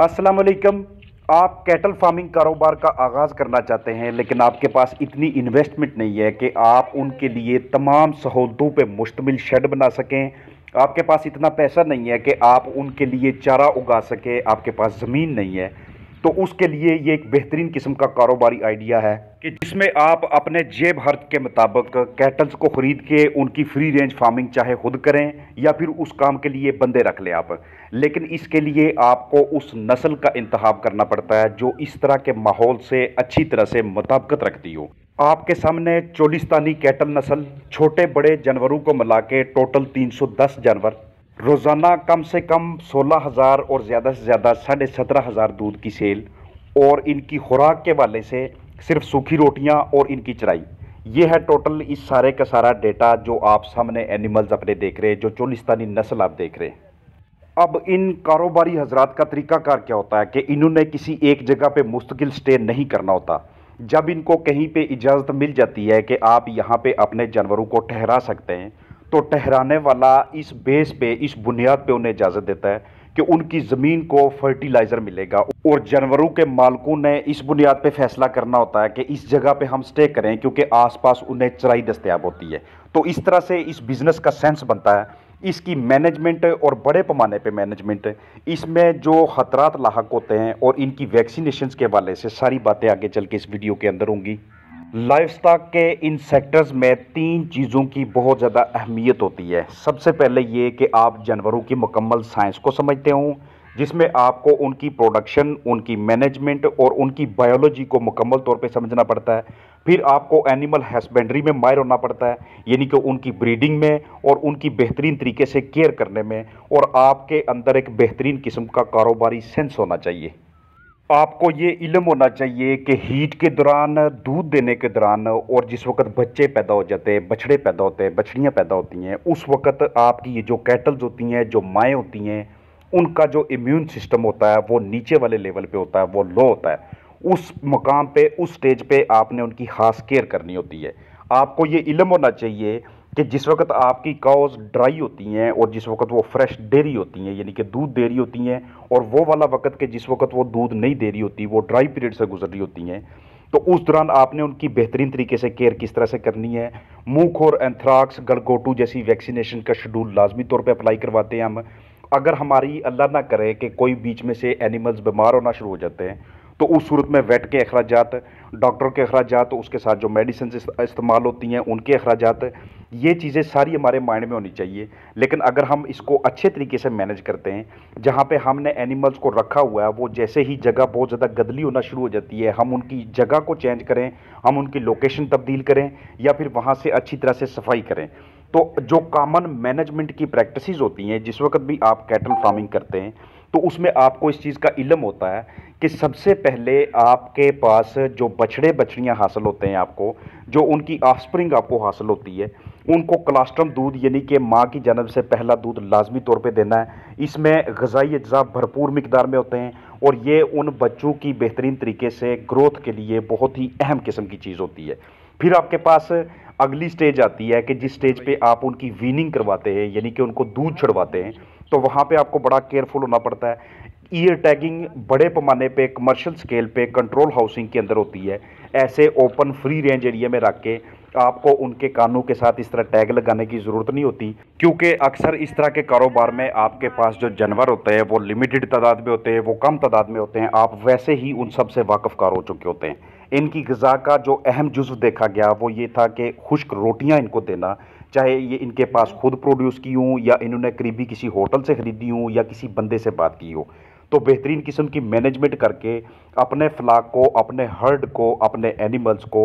अस्सलाम वालेकुम आप कैटल फार्मिंग कारोबार का आगाज़ करना चाहते हैं लेकिन आपके पास इतनी इन्वेस्टमेंट नहीं है कि आप उनके लिए तमाम सहूलतों पर मुश्तमिल शेड बना सकें आपके पास इतना पैसा नहीं है कि आप उनके लिए चारा उगा सकें आपके पास ज़मीन नहीं है तो उसके लिए ये एक बेहतरीन किस्म का कारोबारी आइडिया है कि जिसमें आप अपने जेब हर्ज के मुताबिक कैटल्स को ख़रीद के उनकी फ्री रेंज फार्मिंग चाहे खुद करें या फिर उस काम के लिए बंदे रख लें आप लेकिन इसके लिए आपको उस नस्ल का इंतहा करना पड़ता है जो इस तरह के माहौल से अच्छी तरह से मुताबकत रखती हो आपके सामने चोलिस्तानी कैटल नस्ल छोटे बड़े जानवरों को मिला के टोटल 310 जानवर रोज़ाना कम से कम सोलह हज़ार और ज़्यादा से ज़्यादा साढ़े सत्रह हज़ार दूध की सेल और इनकी खुराक के वाले से सिर्फ सूखी रोटियां और इनकी चराई ये है टोटल इस सारे का सारा डेटा जो आप सामने एनिमल्स अपने देख रहे हैं जो चोलिस्तानी नस्ल आप देख रहे हैं अब इन कारोबारी हजरात का तरीकाकार क्या होता है कि इन्होंने किसी एक जगह पे मुस्तकिल स्टे नहीं करना होता जब इनको कहीं पे इजाज़त मिल जाती है कि आप यहाँ पे अपने जानवरों को ठहरा सकते हैं तो ठहराने वाला इस बेस पे इस बुनियाद पे उन्हें इजाज़त देता है कि उनकी ज़मीन को फर्टिलाइज़र मिलेगा और जानवरों के मालकों ने इस बुनियाद पे फैसला करना होता है कि इस जगह पे हम स्टे करें क्योंकि आसपास उन्हें चराई दस्तियाब होती है तो इस तरह से इस बिज़नेस का सेंस बनता है इसकी मैनेजमेंट और बड़े पैमाने पे मैनेजमेंट इसमें जो ख़तरात लाक होते हैं और इनकी वैक्सीनेशन के हवाले से सारी बातें आगे चल के इस वीडियो के अंदर होंगी लाइफ स्टाक के इन सेक्टर्स में तीन चीज़ों की बहुत ज़्यादा अहमियत होती है सबसे पहले ये कि आप जानवरों की मुकम्मल साइंस को समझते हों जिसमें आपको उनकी प्रोडक्शन उनकी मैनेजमेंट और उनकी बायोलॉजी को मुकम्मल तौर पे समझना पड़ता है फिर आपको एनिमल हस्बेंड्री में मायर होना पड़ता है यानी कि उनकी ब्रीडिंग में और उनकी बेहतरीन तरीके से केयर करने में और आपके अंदर एक बेहतरीन किस्म का कारोबारी सेंस होना चाहिए आपको ये इलम होना चाहिए कि हीट के दौरान दूध देने के दौरान और जिस वक्त बच्चे पैदा हो जाते हैं बछड़े पैदा होते हैं बछड़ियाँ पैदा होती हैं उस वक्त आपकी ये जो कैटल्स होती हैं जो माएँ होती हैं उनका जो इम्यून सिस्टम होता है वो नीचे वाले लेवल पे होता है वो लो होता है उस मुकाम पे उस स्टेज पे आपने उनकी खास केयर करनी होती है आपको ये इलम होना चाहिए कि जिस वक्त आपकी काउस ड्राई होती हैं और जिस वक्त वो फ्रेश डेरी होती हैं यानी कि दूध दे रही होती हैं और वो वाला वक्त के जिस वक्त वो दूध नहीं दे रही होती वो ड्राई पीरियड से गुजर रही होती हैं तो उस दौरान आपने उनकी बेहतरीन तरीके से केयर किस तरह से करनी है मुँह और एंथ्राक्स गलगोटू जैसी वैक्सीनेशन का शेड्यूल लाजमी तौर पर अप्लाई करवाते हैं हम अगर हमारी अल्लाह ना करें कि कोई बीच में से एनिमल्स बीमार होना शुरू हो जाते हैं तो उस सूरत में वेट के अखराज डॉक्टर के अखराज उसके साथ जो मेडिसिन इस्तेमाल होती हैं उनके अखराज ये चीज़ें सारी हमारे माइंड में होनी चाहिए लेकिन अगर हम इसको अच्छे तरीके से मैनेज करते हैं जहाँ पे हमने एनिमल्स को रखा हुआ है वो जैसे ही जगह बहुत ज़्यादा गदली होना शुरू हो जाती है हम उनकी जगह को चेंज करें हम उनकी लोकेशन तब्दील करें या फिर वहाँ से अच्छी तरह से सफाई करें तो जो कामन मैनेजमेंट की प्रैक्टिस होती हैं जिस वक्त भी आप कैटल फार्मिंग करते हैं तो उसमें आपको इस चीज़ का इलम होता है कि सबसे पहले आपके पास जो बछड़े बछड़ियाँ हासिल होते हैं आपको जो उनकी ऑफ आपको हासिल होती है उनको कलास्ट्रम दूध यानी कि माँ की जन्म से पहला दूध लाजमी तौर पे देना है इसमें गज़ाई अज्जा भरपूर मकदार में होते हैं और ये उन बच्चों की बेहतरीन तरीके से ग्रोथ के लिए बहुत ही अहम किस्म की चीज़ होती है फिर आपके पास अगली स्टेज आती है कि जिस स्टेज पे आप उनकी वीनिंग करवाते हैं यानी कि उनको दूध छुड़वाते हैं तो वहाँ पे आपको बड़ा केयरफुल होना पड़ता है ईयर टैगिंग बड़े पैमाने पे कमर्शियल स्केल पे कंट्रोल हाउसिंग के अंदर होती है ऐसे ओपन फ्री रेंज एरिया में रख के आपको उनके कानों के साथ इस तरह टैग लगाने की ज़रूरत नहीं होती क्योंकि अक्सर इस तरह के कारोबार में आपके पास जो जानवर होते हैं वो लिमिटेड तादाद में होते हैं वो कम तादाद में होते हैं आप वैसे ही उन सब से वाकफ़कार हो चुके होते हैं इनकी गज़ा का जो अहम जुज्व देखा गया वो ये था कि खुश्क रोटियाँ इनको देना चाहे ये इनके पास खुद प्रोड्यूस की हूँ या इन्होंने करीबी किसी होटल से ख़रीदी हूँ या किसी बंदे से बात की हो तो बेहतरीन किस्म की मैनेजमेंट करके अपने फ्लाक को अपने हर्ड को अपने एनिमल्स को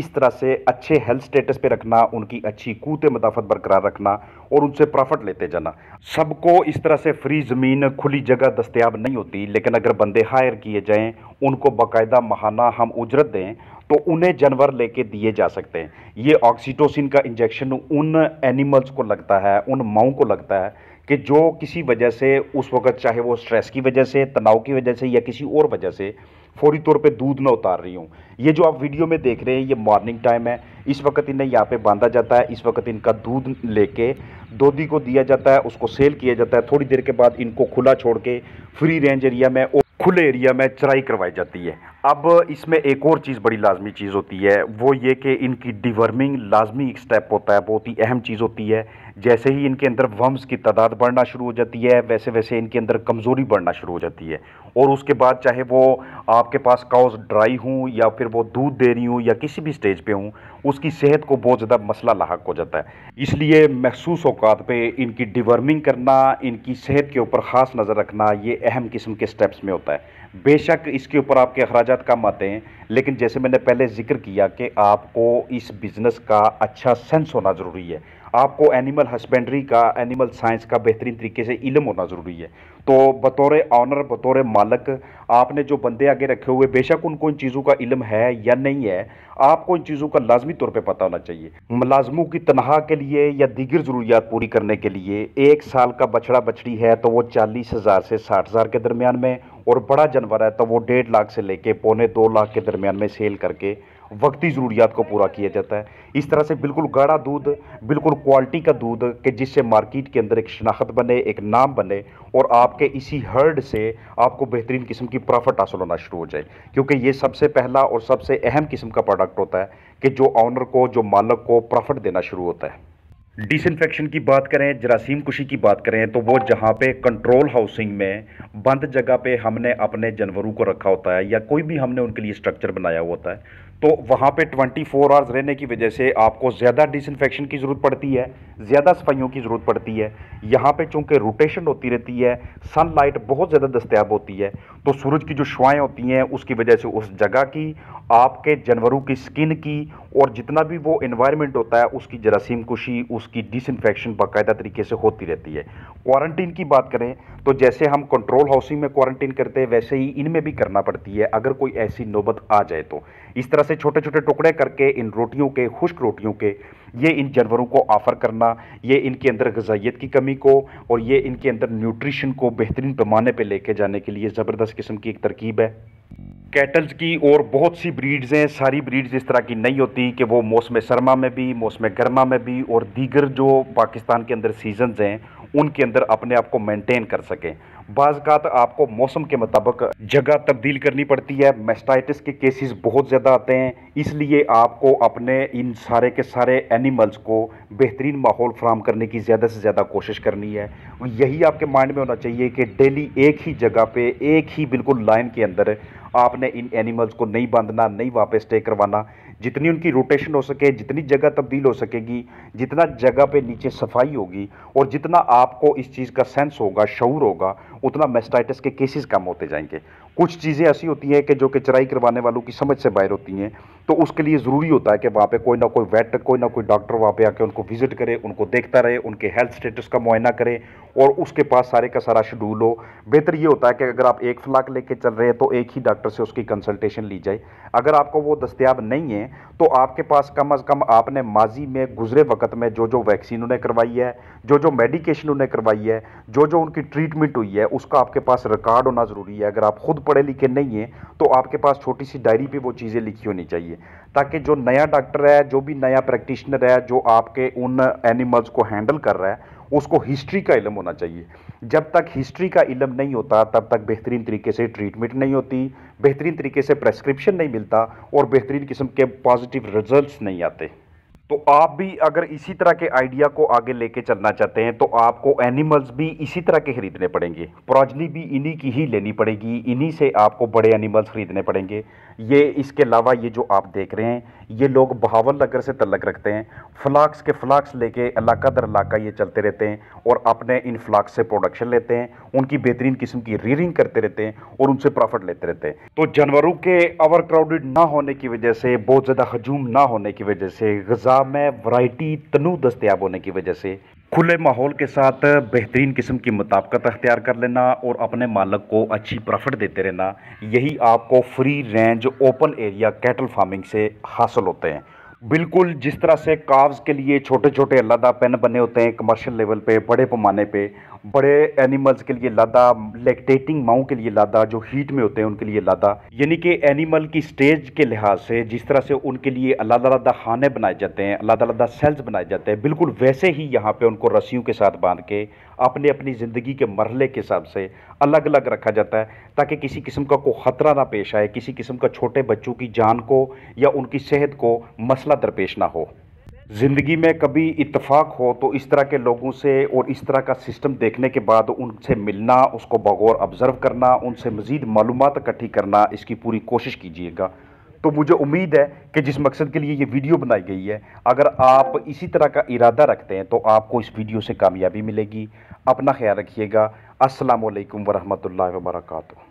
इस तरह से अच्छे हेल्थ स्टेटस पे रखना उनकी अच्छी कूत मदाफत बरकरार रखना और उनसे प्रॉफिट लेते जाना सबको इस तरह से फ्री ज़मीन खुली जगह दस्तियाब नहीं होती लेकिन अगर बंदे हायर किए जाएं उनको बाकायदा महाना हम उजरत दें तो उन्हें जानवर लेके दिए जा सकते हैं ये ऑक्सीटोसिन का इंजेक्शन उन एनिमल्स को लगता है उन माओ को लगता है कि जो किसी वजह से उस वक़्त चाहे वो स्ट्रेस की वजह से तनाव की वजह से या किसी और वजह से फौरी तौर पे दूध ना उतार रही हूँ ये जो आप वीडियो में देख रहे हैं ये मॉर्निंग टाइम है इस वक्त इन्हें यहाँ पे बांधा जाता है इस वक्त इनका दूध लेके दोधी को दिया जाता है उसको सेल किया जाता है थोड़ी देर के बाद इनको खुला छोड़ के फ्री रेंज एरिया में और खुले एरिया में चराई करवाई जाती है अब इसमें एक और चीज़ बड़ी लाजमी चीज़ होती है वो ये कि इनकी डिवर्मिंग लाजमी एक स्टेप होता है बहुत ही अहम चीज़ होती है जैसे ही इनके अंदर वम्स की तादाद बढ़ना शुरू हो जाती है वैसे वैसे इनके अंदर कमज़ोरी बढ़ना शुरू हो जाती है और उसके बाद चाहे वो आपके पास काउस ड्राई हूँ या फिर वो दूध दे रही हूँ या किसी भी स्टेज पर हूँ उसकी सेहत को बहुत ज़्यादा मसला लाक हो जाता है इसलिए महसूस अवकात पर इनकी डिवर्मिंग करना इनकी सेहत के ऊपर ख़ास नज़र रखना ये अहम किस्म के स्टेप्स में होता है बेशक इसके ऊपर आपके अखराज कम आते हैं लेकिन जैसे मैंने पहले जिक्र किया कि आपको इस बिज़नेस का अच्छा सेंस होना ज़रूरी है आपको एनिमल हस्बेंड्री का एनिमल साइंस का बेहतरीन तरीके से इलम होना ज़रूरी है तो बतौर ऑनर बतौर मालक आपने जो बंदे आगे रखे हुए बेशक उनको इन चीज़ों का इलम है या नहीं है आपको इन चीज़ों का लाजमी तौर पर पता होना चाहिए मुलाजमों की तनहा के लिए या दीगर ज़रूरियात पूरी करने के लिए एक साल का बछड़ा बछड़ी है तो वो चालीस हज़ार से साठ हज़ार के दरमियान में और बड़ा जानवर है तो वो डेढ़ लाख से लेके पौने दो लाख के दरमियान में सेल करके वक्ती ज़रूरियात को पूरा किया जाता है इस तरह से बिल्कुल गाढ़ा दूध बिल्कुल क्वालिटी का दूध कि जिससे मार्केट के अंदर एक शनाख्त बने एक नाम बने और आपके इसी हर्ड से आपको बेहतरीन किस्म की प्रॉफिट हासिल होना शुरू हो जाए क्योंकि ये सबसे पहला और सबसे अहम किस्म का प्रोडक्ट होता है कि जो ऑनर को जो मालक को प्रॉफिट देना शुरू होता है डिसइनफेक्शन की बात करें जरासीम कुशी की बात करें तो वो जहाँ पे कंट्रोल हाउसिंग में बंद जगह पे हमने अपने जानवरों को रखा होता है या कोई भी हमने उनके लिए स्ट्रक्चर बनाया होता है तो वहाँ पे 24 फोर आवर्स रहने की वजह से आपको ज़्यादा डिसइनफेक्शन की ज़रूरत पड़ती है ज़्यादा सफाइयों की ज़रूरत पड़ती है यहाँ पे चूँकि रोटेशन होती रहती है सनलाइट बहुत ज़्यादा दस्तियाब होती है तो सूरज की जो शुआएँ होती हैं उसकी वजह से उस जगह की आपके जानवरों की स्किन की और जितना भी वो इन्वायरमेंट होता है उसकी जरासीम कुशी उस उसकी डिसइनफेक्शन बाकायदा तरीके से होती रहती है क्वारंटीन की बात करें तो जैसे हम कंट्रोल हाउसिंग में क्वारंटीन करते हैं वैसे ही इनमें भी करना पड़ती है अगर कोई ऐसी नौबत आ जाए तो इस तरह से छोटे छोटे टुकड़े करके इन रोटियों के खुश्क रोटियों के ये इन जानवरों को ऑफ़र करना ये इनके अंदर गजाइत की कमी को और ये इनके अंदर न्यूट्रिशन को बेहतरीन पैमाने पर लेके जाने के लिए ज़बरदस्त किस्म की एक तरकीब है कैटल्स की और बहुत सी ब्रीड्स हैं सारी ब्रीड्स इस तरह की नहीं होती कि वो मौसम सरमा में भी मौसम गर्मा में भी और दीगर जो पाकिस्तान के अंदर सीजन्स हैं उनके अंदर अपने आप को मेनटेन कर सकें बाज़ात आपको मौसम के मुताबिक जगह तब्दील करनी पड़ती है मेस्टाइटिस के केसेस बहुत ज़्यादा आते हैं इसलिए आपको अपने इन सारे के सारे एनिमल्स को बेहतरीन माहौल फ्राहम करने की ज़्यादा से ज़्यादा कोशिश करनी है यही आपके माइंड में होना चाहिए कि डेली एक ही जगह पे एक ही बिल्कुल लाइन के अंदर आपने इन एनिमल्स को नहीं बांधना नहीं वापस स्टे करवाना जितनी उनकी रोटेशन हो सके जितनी जगह तब्दील हो सकेगी जितना जगह पे नीचे सफाई होगी और जितना आपको इस चीज़ का सेंस होगा शौर होगा उतना मेस्टाइटिस के केसेस कम होते जाएंगे कुछ चीज़ें ऐसी होती हैं कि जो कि चराई करवाने वालों की समझ से बाहर होती हैं तो उसके लिए ज़रूरी होता है कि वहाँ पर कोई ना कोई वेट कोई ना कोई डॉक्टर वहाँ पर आके उनको विज़िट करे उनको देखता रहे उनके हेल्थ स्टेटस का मुआयना करे और उसके पास सारे का सारा शेड्यूल हो बेहतर ये होता है कि अगर आप एक फ्लाक लेके चल रहे हैं तो एक ही डॉक्टर से उसकी कंसल्टेशन ली जाए अगर आपको वो दस्तियाब नहीं है तो आपके पास कम अज़ कम आपने माजी में गुजरे वक्त में जो जो वैक्सीन उन्हें करवाई है जो जो मेडिकेशन उन्हें करवाई है जो जो उनकी ट्रीटमेंट हुई है उसका आपके पास रिकॉर्ड होना ज़रूरी है अगर आप खुद पढ़े लिखे नहीं हैं तो आपके पास छोटी सी डायरी पर वो चीज़ें लिखी होनी चाहिए ताकि जो नया डॉक्टर है जो भी नया प्रैक्टिशनर है जो आपके उन एनिमल्स को हैंडल कर रहा है उसको हिस्ट्री का इलम होना चाहिए जब तक हिस्ट्री का इलम नहीं होता तब तक बेहतरीन तरीके से ट्रीटमेंट नहीं होती बेहतरीन तरीके से प्रेस्क्रिप्शन नहीं मिलता और बेहतरीन किस्म के पॉजिटिव रिजल्ट नहीं आते तो आप भी अगर इसी तरह के आइडिया को आगे लेके चलना चाहते हैं तो आपको एनिमल्स भी इसी तरह के खरीदने पड़ेंगे प्रोजनी भी इन्हीं की ही लेनी पड़ेगी इन्हीं से आपको बड़े एनिमल्स खरीदने पड़ेंगे ये इसके अलावा ये जो आप देख रहे हैं ये लोग बहावल नगर से तलक रखते हैं फ्लाक्स के फ्लाक्स लेके इलाका दर इलाका ये चलते रहते हैं और अपने इन फ्लाक्स से प्रोडक्शन लेते हैं उनकी बेहतरीन किस्म की रीरिंग करते रहते हैं और उनसे प्रॉफिट लेते रहते हैं तो जानवरों के ओवर क्राउडेड ना होने की वजह से बहुत ज़्यादा हजूम ना होने की वजह से गजा तालाब में वैरायटी तनु दस्तियाब होने की वजह से खुले माहौल के साथ बेहतरीन किस्म की मुताबकत अख्तियार कर लेना और अपने मालक को अच्छी प्रॉफिट देते रहना यही आपको free range open area cattle farming से हासिल होते हैं बिल्कुल जिस तरह से काव्स के लिए छोटे छोटे लदा पेन बने होते हैं कमर्शियल लेवल पे बड़े पैमाने पे बड़े एनिमल्स के लिए लादा लैक्टेटिंग माओ के लिए लादा जो हीट में होते हैं उनके लिए लादा यानी कि एनिमल की स्टेज के लिहाज से जिस तरह से उनके लिए अलग अलग खाने बनाए जाते हैं अलग अलग सेल्स बनाए जाते हैं बिल्कुल वैसे ही यहाँ पर उनको रस्सियों के साथ बांध के अपने अपनी ज़िंदगी के मरले के हिसाब से अलग अलग रखा जाता है ताकि किसी किस्म का कोई ख़तरा ना पेश आए किसी किस्म का छोटे बच्चों की जान को या उनकी सेहत को मसला मसला दरपेश ना हो ज़िंदगी में कभी इतफाक हो तो इस तरह के लोगों से और इस तरह का सिस्टम देखने के बाद उनसे मिलना उसको बगौर ऑब्ज़र्व करना उनसे मज़ीद मालूम इकट्ठी करना इसकी पूरी कोशिश कीजिएगा तो मुझे उम्मीद है कि जिस मकसद के लिए ये वीडियो बनाई गई है अगर आप इसी तरह का इरादा रखते हैं तो आपको इस वीडियो से कामयाबी मिलेगी अपना ख्याल रखिएगा असलकम वरहमल वर्का